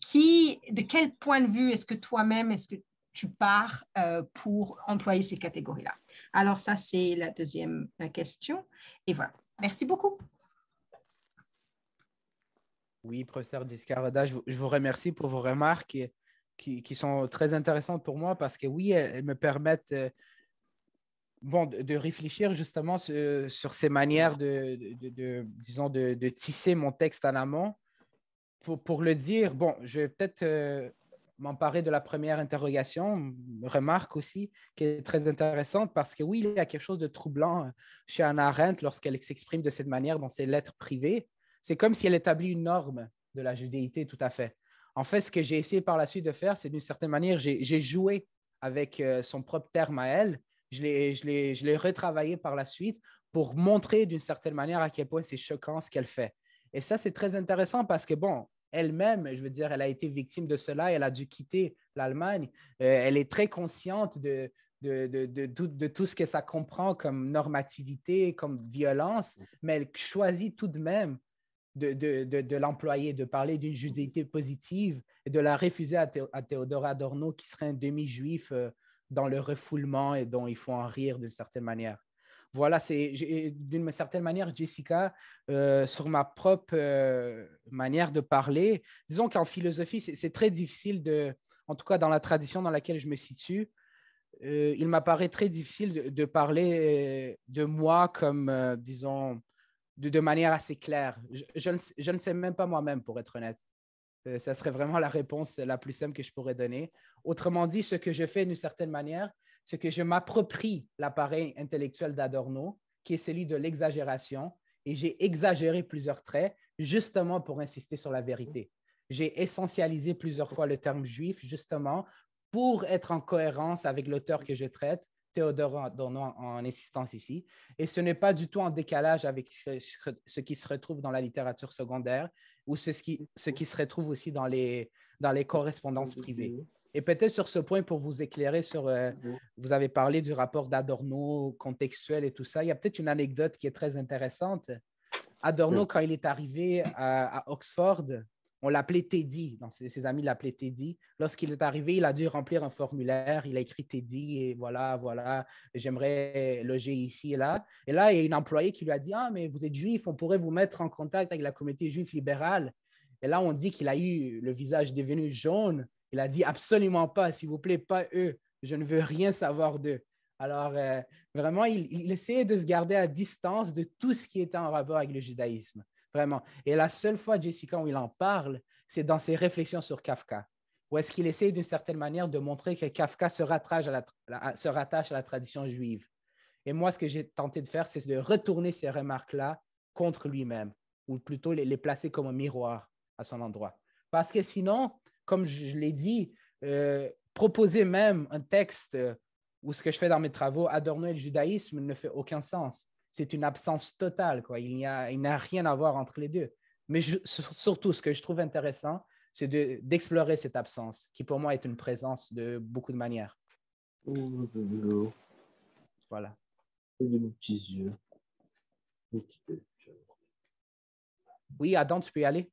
qui, de quel point de vue est-ce que toi-même, est-ce que tu pars euh, pour employer ces catégories-là Alors ça, c'est la deuxième question. Et voilà. Merci beaucoup. Oui, professeur Discarada, je, vous remercie pour vos remarques qui, sont très intéressantes pour moi parce que oui, elles, me permettent euh, bon, de, réfléchir justement sur, ces manières de, disons, de, tisser mon texte en amont. Pour, pour le dire, bon, je vais peut-être euh, m'emparer de la première interrogation, remarque aussi, qui est très intéressante parce que oui, il y a quelque chose de troublant euh, chez Anna Arendt lorsqu'elle s'exprime de cette manière dans ses lettres privées. C'est comme si elle établit une norme de la judéité tout à fait. En fait, ce que j'ai essayé par la suite de faire, c'est d'une certaine manière, j'ai joué avec euh, son propre terme à elle. Je l'ai retravaillé par la suite pour montrer d'une certaine manière à quel point c'est choquant ce qu'elle fait. Et ça, c'est très intéressant parce que, bon, elle-même, je veux dire, elle a été victime de cela, elle a dû quitter l'Allemagne. Euh, elle est très consciente de, de, de, tout, ce que ça comprend comme normativité, comme violence, mm. mais elle choisit tout de même de, l'employer, de parler d'une judéité positive et de la refuser à, Théodore Adorno, qui serait un demi-juif euh, dans le refoulement et dont ils font en rire d'une certaine manière voilà, c'est d'une certaine manière, Jessica, euh, sur ma propre euh, manière de parler, disons qu'en philosophie, c'est très difficile de, en tout cas dans la tradition dans laquelle je me situe, euh, il m'apparaît très difficile de, parler de moi comme, disons, de, manière assez claire. ne, je ne, sais même pas moi-même, pour être honnête. ça serait vraiment la réponse la plus simple que je pourrais donner. Autrement dit, ce que je fais d'une certaine manière, c'est que je m'approprie l'appareil intellectuel d'Adorno, qui est celui de l'exagération, et j'ai exagéré plusieurs traits justement pour insister sur la vérité. J'ai essentialisé plusieurs fois le terme juif justement pour être en cohérence avec l'auteur que je traite, Théodore Adorno en insistance ici. Et ce n'est pas du tout en décalage avec ce qui se retrouve dans la littérature secondaire ou ce qui, se retrouve aussi dans les correspondances privées. Mhm. Et peut-être sur ce point, pour vous éclairer sur, euh, vous avez parlé du rapport d'Adorno contextuel et tout ça. Il y a peut-être une anecdote qui est très intéressante. Adorno, quand il est arrivé à, Oxford, on l'appelait Teddy. ses, amis l'appelaient Teddy. Lorsqu'il est arrivé, il a dû remplir un formulaire. Il a écrit Teddy et voilà, voilà, j'aimerais loger ici et là. Et là, il y a une employée qui lui a dit Ah, mais vous êtes juif, on pourrait vous mettre en contact avec la communauté juive libérale. Et là, on dit qu'il a eu le visage devenu jaune il a dit absolument pas, s'il vous plaît, pas eux. Je ne veux rien savoir d'eux. Alors, euh, vraiment, il, essayait de se garder à distance de tout ce qui était en rapport avec le judaïsme, vraiment. Et la seule fois, Jessica, où il en parle, c'est dans ses réflexions sur Kafka, où est-ce qu'il essaye d'une certaine manière de montrer que Kafka se rattache à la, se rattache à la tradition juive. Et moi, ce que j'ai tenté de faire, c'est de retourner ces remarques-là contre lui-même, ou plutôt les placer comme un miroir à son endroit. Parce que sinon, comme je, l'ai dit, euh, proposer même un texte où euh, ou ce que je fais dans mes travaux, et le judaïsme, ne fait aucun sens. C'est une absence totale. Quoi. Il n'y a, rien à voir entre les deux. Mais surtout, ce que je trouve intéressant, c'est d'explorer cette absence, qui pour moi est une présence de beaucoup de manières. Voilà. de Oui, Adam, tu peux y aller.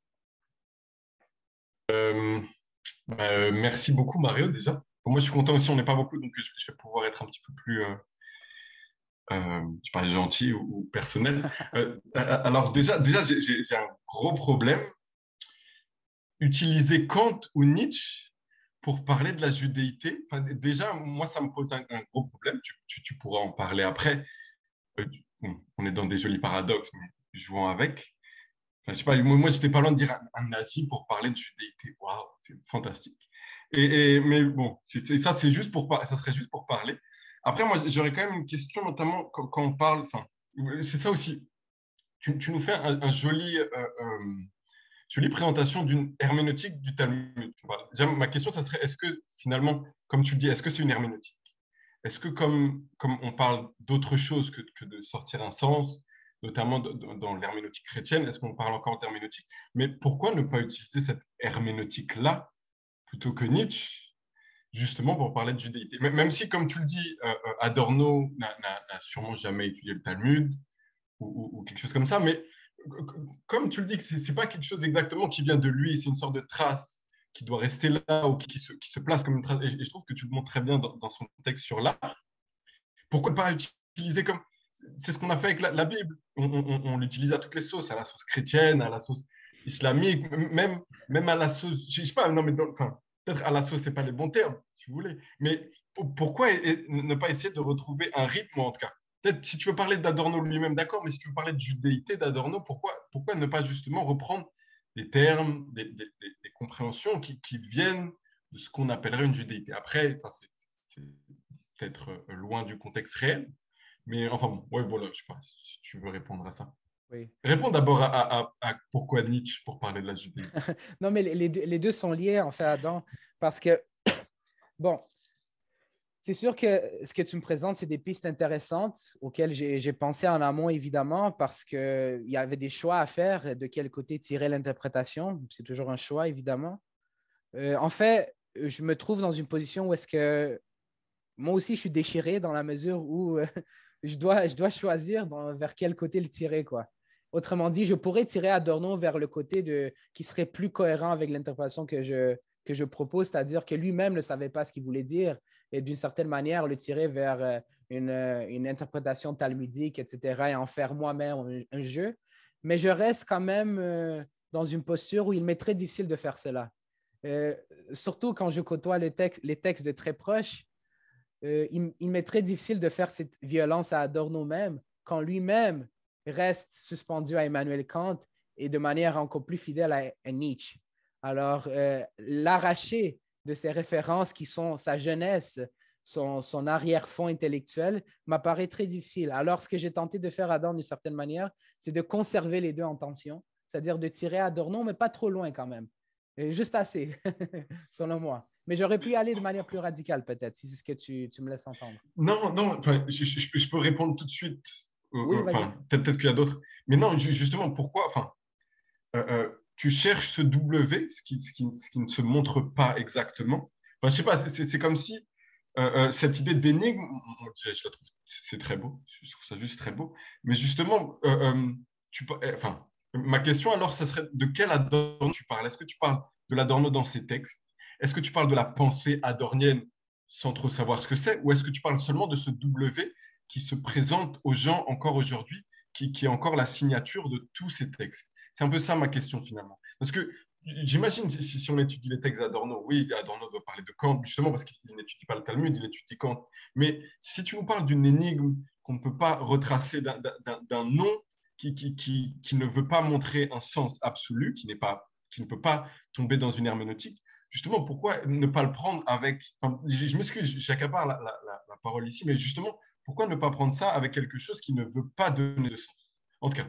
Euh, euh, merci beaucoup, Mario, déjà. Moi, je suis content aussi, on n'est pas beaucoup, donc euh, je vais pouvoir être un petit peu plus, euh, je gentil ou, personnel. alors, déjà, déjà j'ai un gros problème. Utiliser Kant ou Nietzsche pour parler de la judéité, déjà, moi, ça me pose un, gros problème. Tu, pourras en parler après. on est dans des jolis paradoxes, mais jouons avec moi je sais pas, moi, j'étais pas loin de dire un nazi pour parler de judaïté. Waouh, c'est fantastique. Et, mais bon, ça, c'est juste pour, ça serait juste pour parler. Après, moi, j'aurais quand même une question, notamment quand, on parle. c'est ça aussi. Tu, nous fais un, joli, euh, euh, jolie présentation d'une herméneutique du Talmud. Ma question, ça serait est-ce que finalement, comme tu le dis, est-ce que c'est une herméneutique Est-ce que comme, comme on parle d'autre chose que, que de sortir un sens, notamment dans l'herméneutique chrétienne. Est-ce qu'on parle encore d'herméneutique Mais pourquoi ne pas utiliser cette herméneutique-là plutôt que Nietzsche, justement pour parler de judéité Même si, comme tu le dis, euh, euh, Adorno n'a sûrement jamais étudié le Talmud ou, quelque chose comme ça, mais comme tu le dis, ce n'est pas quelque chose exactement qui vient de lui, c'est une sorte de trace qui doit rester là ou qui se, place comme une trace. Et je trouve que tu le montres très bien dans, son texte sur l'art. Pourquoi pas utiliser comme c'est ce qu'on a fait avec la, Bible. On, l'utilise à toutes les sauces, à la sauce chrétienne, à la sauce islamique, même, même à la sauce, je sais pas, non, mais enfin, peut-être à la sauce, c'est pas les bons termes, si vous voulez. Mais pourquoi ne pas essayer de retrouver un rythme, en tout cas Peut-être si tu veux parler d'Adorno lui-même, d'accord, mais si tu veux parler de judéité d'Adorno, pourquoi, pourquoi ne pas justement reprendre des termes, des, compréhensions qui, qui, viennent de ce qu'on appellerait une judéité Après, c'est peut-être euh, loin du contexte réel, mais enfin, bon, ouais, voilà, je sais pas si tu veux répondre à ça. Oui. Réponds d'abord à, pourquoi Nietzsche pour parler de la Judée. non, mais les, deux sont liés, en fait, Adam, parce que, bon, c'est sûr que ce que tu me présentes, c'est des pistes intéressantes auxquelles j'ai pensé en amont, évidemment, parce qu'il y avait des choix à faire, de quel côté tirer l'interprétation. C'est toujours un choix, évidemment. Euh, en fait, je me trouve dans une position où est-ce que moi aussi, je suis déchiré dans la mesure où euh, je dois, je dois choisir vers quel côté le tirer. Quoi. Autrement dit, je pourrais tirer Adorno vers le côté de, qui serait plus cohérent avec l'interprétation que je, que je propose, c'est-à-dire que lui-même ne savait pas ce qu'il voulait dire et d'une certaine manière le tirer vers euh, euh, une, interprétation talmudique, etc., et en faire moi-même un, jeu. Mais je reste quand même euh, dans une posture où il m'est très difficile de faire cela. surtout quand je côtoie les textes de très proches, euh, il, m'est très difficile de faire cette violence à Adorno même, quand lui-même reste suspendu à Emmanuel Kant et de manière encore plus fidèle à, Nietzsche. Alors, euh, l'arracher de ces références qui sont sa jeunesse, son, arrière-fond intellectuel, m'apparaît très difficile. Alors, ce que j'ai tenté de faire à Adorno d'une certaine manière, c'est de conserver les deux en tension, c'est-à-dire de tirer Adorno, mais pas trop loin quand même, euh, juste assez, selon moi. Mais j'aurais pu y aller de manière plus radicale, peut-être, si c'est ce que tu, tu, me laisses entendre. Non, non, je, je, je, peux répondre tout de suite. Euh, oui, euh, peut-être qu'il y a d'autres. Mais non, justement, pourquoi enfin, euh, Tu cherches ce W, ce qui, ce, qui, ce qui, ne se montre pas exactement. Je je sais pas, c'est comme si cette idée d'énigme, c'est très beau, je trouve ça juste très beau. Mais justement, tu, eh, enfin, ma question alors, ça serait de quel adorno tu parles Est-ce que tu parles de l'adorno dans ses textes est-ce que tu parles de la pensée adornienne sans trop savoir ce que c'est, ou est-ce que tu parles seulement de ce W qui se présente aux gens encore aujourd'hui, qui, est encore la signature de tous ces textes C'est un peu ça ma question finalement. Parce que j'imagine, si, on étudie les textes d'Adorno, oui, Adorno doit parler de Kant, justement parce qu'il n'étudie pas le Talmud, il étudie Kant. Mais si tu nous parles d'une énigme qu'on ne peut pas retracer d'un nom qui, qui, ne veut pas montrer un sens absolu, qui, pas, qui ne peut pas tomber dans une herméneutique, justement, pourquoi ne pas le prendre avec. je m'excuse, j'accapare la, la, parole ici, mais justement, pourquoi ne pas prendre ça avec quelque chose qui ne veut pas donner de sens En tout cas,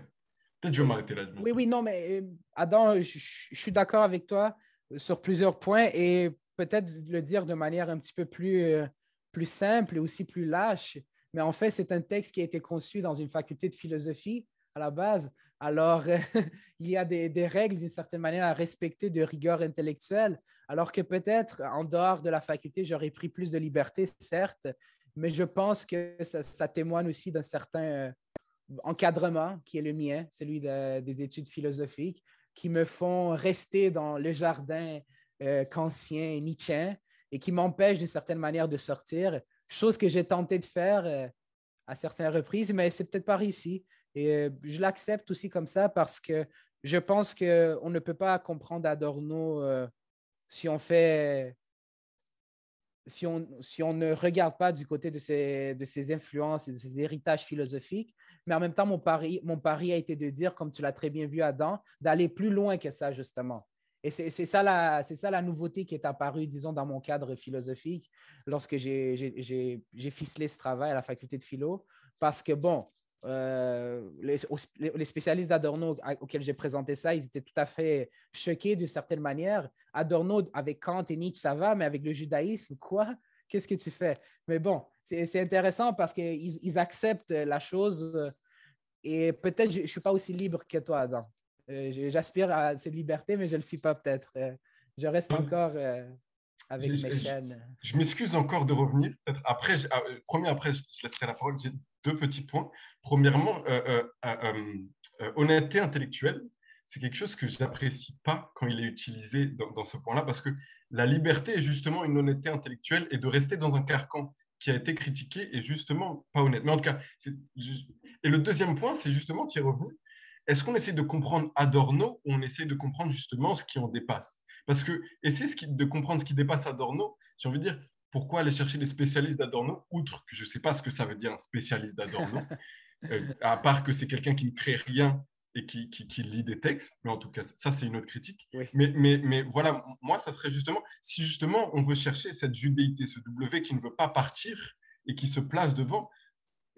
peut-être je vais m'arrêter là. Oui, oui, non, mais euh, Adam, je, suis d'accord avec toi euh, sur plusieurs points et peut-être le dire de manière un petit peu plus, euh, plus simple et aussi plus lâche. Mais en fait, c'est un texte qui a été conçu dans une faculté de philosophie à la base. Alors, il y a des, règles d'une certaine manière à respecter de rigueur intellectuelle, alors que peut-être en dehors de la faculté, j'aurais pris plus de liberté, certes, mais je pense que ça, témoigne aussi d'un certain euh, encadrement qui est le mien, celui des études philosophiques, qui me font rester dans le jardin kantien euh, et nietzschien et qui m'empêche, d'une certaine manière de sortir, chose que j'ai tenté de faire euh, à certaines reprises, mais c'est peut-être pas réussi. Et euh, je l'accepte aussi comme ça parce que je pense qu'on ne peut pas comprendre Adorno euh, si on fait. Si on, si on ne regarde pas du côté de ses, de influences et de ses héritages philosophiques. Mais en même temps, mon pari, mon pari a été de dire, comme tu l'as très bien vu, Adam, d'aller plus loin que ça, justement. Et c'est ça, ça la nouveauté qui est apparue, disons, dans mon cadre philosophique lorsque j'ai ficelé ce travail à la faculté de philo. Parce que, bon, euh, les, les, spécialistes d'Adorno auxquels j'ai présenté ça, ils étaient tout à fait choqués d'une certaine manière. Adorno, avec Kant et Nietzsche, ça va, mais avec le judaïsme, quoi Qu'est-ce que tu fais Mais bon, c'est intéressant parce qu'ils ils acceptent la chose et peut-être je ne suis pas aussi libre que toi, Adam. Euh, j'aspire à cette liberté, mais je ne le suis pas peut-être. Euh, je reste encore avec mes chaînes. Je, m'excuse encore de revenir. Après, je, ah, après, je, laisserai la parole, deux petits points. Premièrement, euh, euh, euh, honnêteté intellectuelle, c'est quelque chose que je n'apprécie pas quand il est utilisé dans, ce point-là, parce que la liberté est justement une honnêteté intellectuelle et de rester dans un carcan qui a été critiqué et justement pas honnête. Mais en tout cas, et le deuxième point, c'est justement, tu est-ce qu'on essaie de comprendre Adorno ou on essaie de comprendre justement ce qui en dépasse Parce que essayer de comprendre ce qui dépasse Adorno, si on veut dire, pourquoi aller chercher des spécialistes d'Adorno, outre que je ne sais pas ce que ça veut dire un spécialiste d'Adorno, euh, à part que c'est quelqu'un qui ne crée rien et qui, lit des textes, mais en tout cas, ça, c'est une autre critique. Mais, mais, mais voilà, moi, ça serait justement, si justement on veut chercher cette judéité, ce W qui ne veut pas partir et qui se place devant,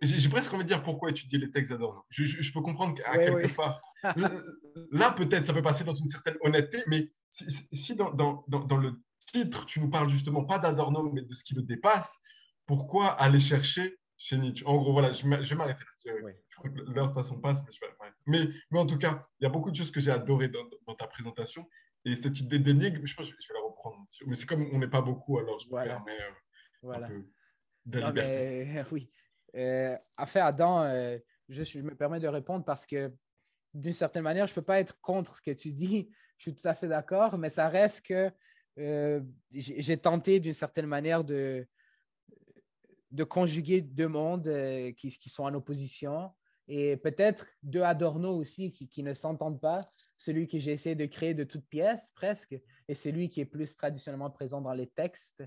j'ai presque envie de dire pourquoi étudier les textes d'Adorno. Je, peux comprendre qu'à quelque part, là, peut-être, ça peut passer dans une certaine honnêteté, mais si, dans, dans, le titre, tu nous parles justement pas d'Adorno, mais de ce qui le dépasse, pourquoi aller chercher chez Nietzsche En gros, voilà, je vais m'arrêter là. Je crois que l'heure, de façon, passe, mais Mais, en tout cas, il y a beaucoup de choses que j'ai adoré dans, ta présentation. Et cette idée d'énigme, je pense je vais la reprendre. Mais c'est comme on n'est pas beaucoup, alors je voilà. Euh, voilà. de non, liberté. Mais, oui. Euh, à fait Adam, euh, je, je me permets de répondre parce que d'une certaine manière, je ne peux pas être contre ce que tu dis. Je suis tout à fait d'accord, mais ça reste que euh, j'ai tenté d'une certaine manière de, de conjuguer deux mondes euh, qui, qui, sont en opposition et peut-être deux Adorno aussi qui, ne s'entendent pas, celui que j'ai essayé de créer de toutes pièces presque et celui qui est plus traditionnellement présent dans les textes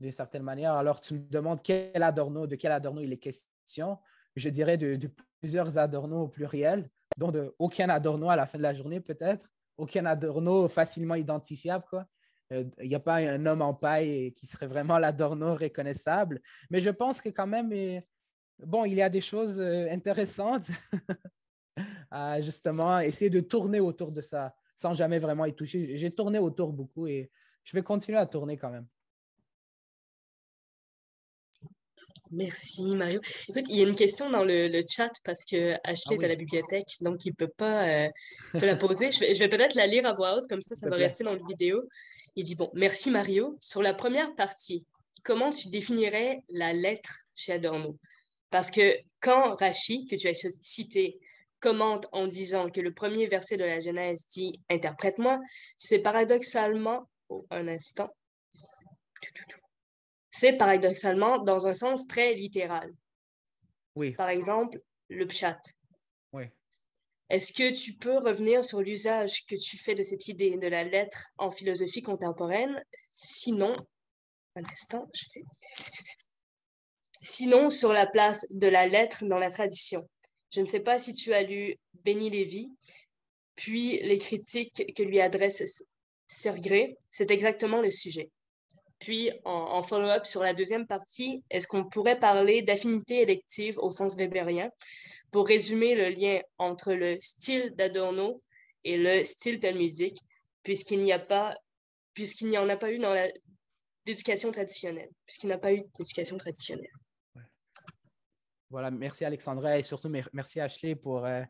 d'une certaine manière. Alors tu me demandes quel Adorno, de quel Adorno il est question. Je dirais de, plusieurs Adorno au pluriel, dont aucun Adorno à la fin de la journée peut-être, aucun Adorno facilement identifiable quoi. Il euh, n'y a pas un homme en paille qui serait vraiment l'Adorno reconnaissable. Mais je pense que quand même, euh, bon, il y a des choses euh, intéressantes à justement essayer de tourner autour de ça sans jamais vraiment y toucher. J'ai tourné autour beaucoup et je vais continuer à tourner quand même. Merci Mario. Écoute, il y a une question dans le, chat parce que Ashley ah est à la bibliothèque, donc il ne peut pas euh, te la poser. je vais, peut-être la lire à voix haute, comme ça, ça va rester dans la vidéo. Il dit, bon, merci Mario. Sur la première partie, comment tu définirais la lettre chez Adorno? Parce que quand Rachi, que tu as cité, commente en disant que le premier verset de la Genèse dit Interprète-moi, c'est paradoxalement, oh, un instant, paradoxalement dans un sens très littéral. Oui. Par exemple, le pchat. Oui. Est-ce que tu peux revenir sur l'usage que tu fais de cette idée de la lettre en philosophie contemporaine Sinon, un instant, je vais... Sinon, sur la place de la lettre dans la tradition. Je ne sais pas si tu as lu Benny Lévy, puis les critiques que lui adresse Sergré, c'est exactement le sujet. Puis, en, follow-up sur la deuxième partie, est-ce qu'on pourrait parler d'affinité élective au sens weberien pour résumer le lien entre le style d'Adorno et le style talmudique, puisqu'il n'y a pas, puisqu'il n'y en a pas eu dans l'éducation traditionnelle, puisqu'il n'a pas eu d'éducation traditionnelle. Voilà, merci Alexandra et surtout merci Ashley pour euh,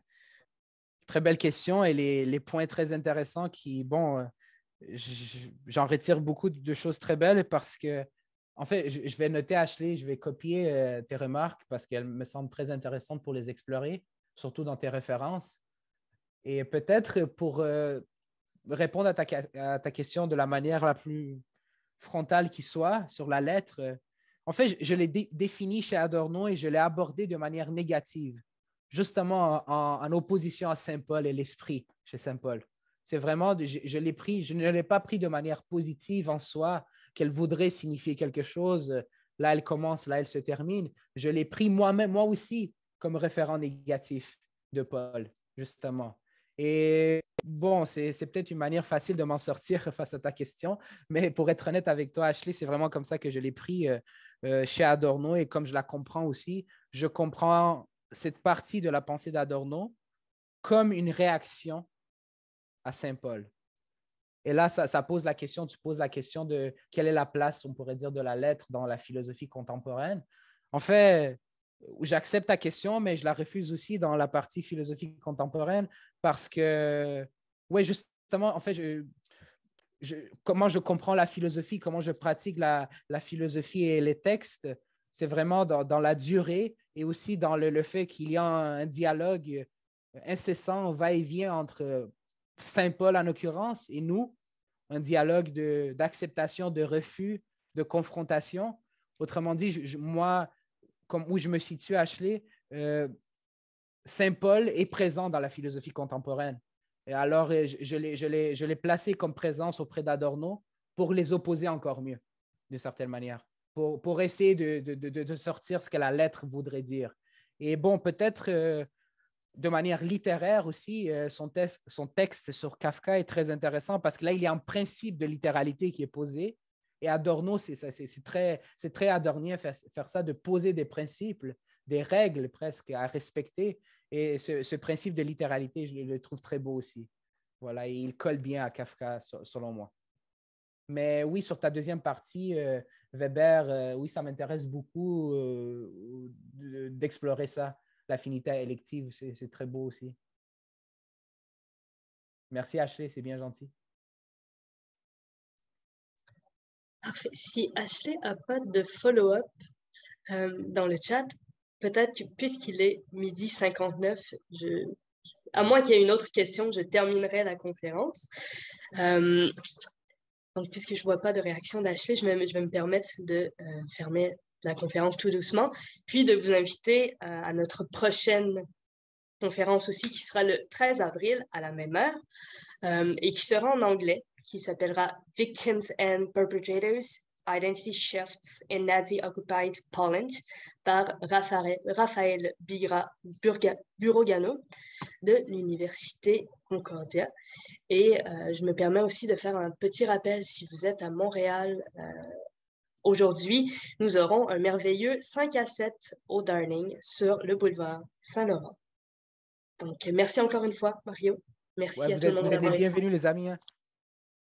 très belle question et les, les, points très intéressants qui, bon, euh, j'en retire beaucoup de choses très belles parce que, en fait, je vais noter Ashley, je vais copier euh, tes remarques parce qu'elles me semblent très intéressantes pour les explorer, surtout dans tes références. Et peut-être pour euh, répondre à ta, question de la manière la plus frontale qui soit sur la lettre, euh, en fait, je, l'ai définie défini chez Adorno et je l'ai abordé de manière négative, justement en, en opposition à Saint Paul et l'esprit chez Saint Paul. C'est vraiment, je, l'ai pris, je ne l'ai pas pris de manière positive en soi, qu'elle voudrait signifier quelque chose. Là, elle commence, là, elle se termine. Je l'ai pris moi-même, moi aussi, comme référent négatif de Paul, justement. Et bon, c'est peut-être une manière facile de m'en sortir face à ta question, mais pour être honnête avec toi, Ashley, c'est vraiment comme ça que je l'ai pris euh, euh, chez Adorno et comme je la comprends aussi, je comprends cette partie de la pensée d'Adorno comme une réaction à Saint-Paul. Et là, ça, pose la question, tu poses la question de quelle est la place, on pourrait dire, de la lettre dans la philosophie contemporaine. En fait, j'accepte ta question, mais je la refuse aussi dans la partie philosophie contemporaine parce que, oui, justement, en fait, je, comment je comprends la philosophie, comment je pratique la, philosophie et les textes, c'est vraiment dans, la durée et aussi dans le fait qu'il y a un dialogue incessant, va-et-vient entre Saint-Paul en l'occurrence, et nous, un dialogue d'acceptation, de, refus, de confrontation. Autrement dit, moi, comme où je me situe, Ashley, euh, Saint-Paul est présent dans la philosophie contemporaine. Et alors, euh, je, je l'ai placé comme présence auprès d'Adorno pour les opposer encore mieux, d'une certaine manière, pour, essayer de, sortir ce que la lettre voudrait dire. Et bon, peut-être, euh, de manière littéraire aussi, euh, son, texte sur Kafka est très intéressant parce que là, il y a un principe de littéralité qui est posé. Et Adorno, c'est très, très adornier faire, ça, de poser des principes, des règles presque à respecter. Et ce, principe de littéralité, je le, trouve très beau aussi. Voilà, il colle bien à Kafka, selon moi. Mais oui, sur ta deuxième partie, euh, Weber, euh, oui, ça m'intéresse beaucoup d'explorer ça l'affinité élective, c'est très beau aussi. Merci Ashley, c'est bien gentil. Si Ashley n'a pas de follow-up euh, dans le chat, peut-être que puisqu'il est midi 59, je, à moins qu'il y ait une autre question, je terminerai la conférence. Euh, donc, puisque je ne vois pas de réaction d'Ashley, je, vais me permettre de euh, fermer la conférence tout doucement, puis de vous inviter euh, à notre prochaine conférence aussi qui sera le 13 avril à la même heure euh, et qui sera en anglais, qui s'appellera Victims and Perpetrators, Identity Shifts in Nazi-Occupied Poland par Raphaël, Raphaël Burogano de l'Université Concordia. Et euh, je me permets aussi de faire un petit rappel si vous êtes à Montréal. Aujourd'hui, nous aurons un merveilleux 5 à 7 au Darling sur le boulevard Saint-Laurent. Donc, merci encore une fois, Mario. Merci à tout le monde. Vous les amis. Hein.